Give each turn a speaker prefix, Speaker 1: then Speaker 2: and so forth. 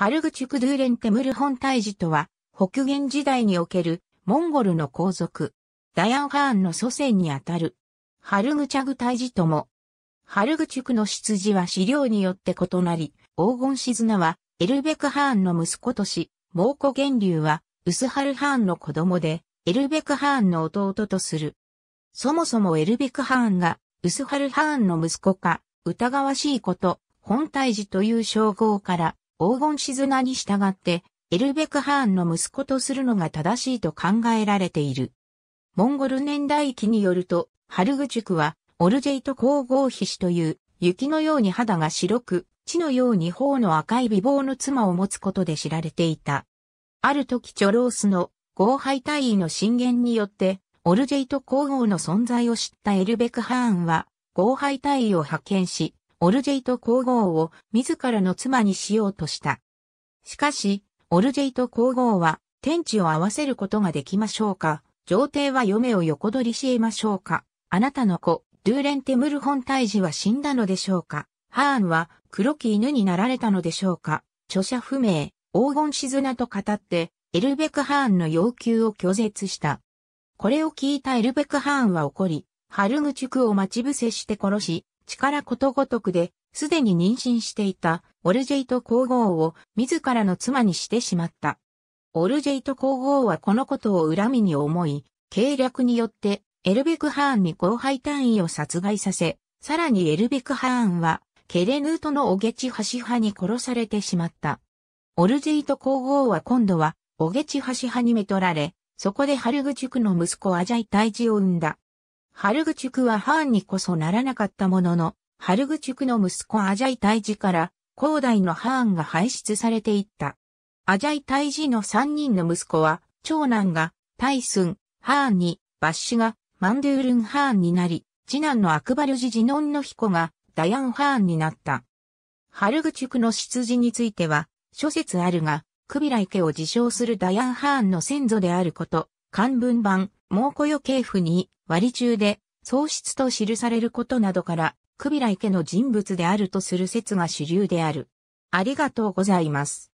Speaker 1: ハルグチュクドゥーレンテムル本大寺とは、北元時代におけるモンゴルの皇族、ダヤンハーンの祖先にあたる。ハルグチャグ大寺とも。ハルグチュクの出自は資料によって異なり、黄金シズナはエルベクハーンの息子とし、蒙古源流はウスハルハーンの子供で、エルベクハーンの弟とする。そもそもエルベクハーンがウスハルハーンの息子か疑わしいこと、本体寺という称号から黄金絆に従って、エルベクハーンの息子とするのが正しいと考えられている。モンゴル年代記によると、ハルグチュクは、オルジェイト皇后皮氏という、雪のように肌が白く、地のように頬の赤い美貌の妻を持つことで知られていた。ある時チョロースの後輩大尉の進言によって、オルジェイト皇后の存在を知ったエルベクハーンは、後輩大尉を派遣し、オルジェイト皇后を自らの妻にしようとした。しかし、オルジェイト皇后は、天地を合わせることができましょうか上帝は嫁を横取りし得ましょうかあなたの子、ドゥーレンテムルホン大治は死んだのでしょうかハーンは黒き犬になられたのでしょうか著者不明、黄金しずなと語って、エルベクハーンの要求を拒絶した。これを聞いたエルベクハーンは怒り、ハルグチュクを待ち伏せして殺し、力ことごとくで、すでに妊娠していたオルジェイト皇后を自らの妻にしてしまった。オルジェイト皇后はこのことを恨みに思い、計略によってエルベクハーンに後輩単位を殺害させ、さらにエルベクハーンはケレヌートのオゲチハシ派に殺されてしまった。オルジェイト皇后は今度はオゲチハシ派にめとられ、そこでハルグ塾の息子アジャイ大治を産んだ。ハルグチュクはハーンにこそならなかったものの、ハルグチュクの息子アジャイ大治から、後代のハーンが排出されていった。アジャイ大治の3人の息子は、長男がタイスン、ハーンに、バッシュがマンドゥールン・ハーンになり、次男のアクバルジ・ジノンの彦がダヤン・ハーンになった。ハルグチュクの出自については、諸説あるが、クビライ家を自称するダヤン・ハーンの先祖であること、漢文版、猛古余警府に、割中で、喪失と記されることなどから、クビライ家の人物であるとする説が主流である。ありがとうございます。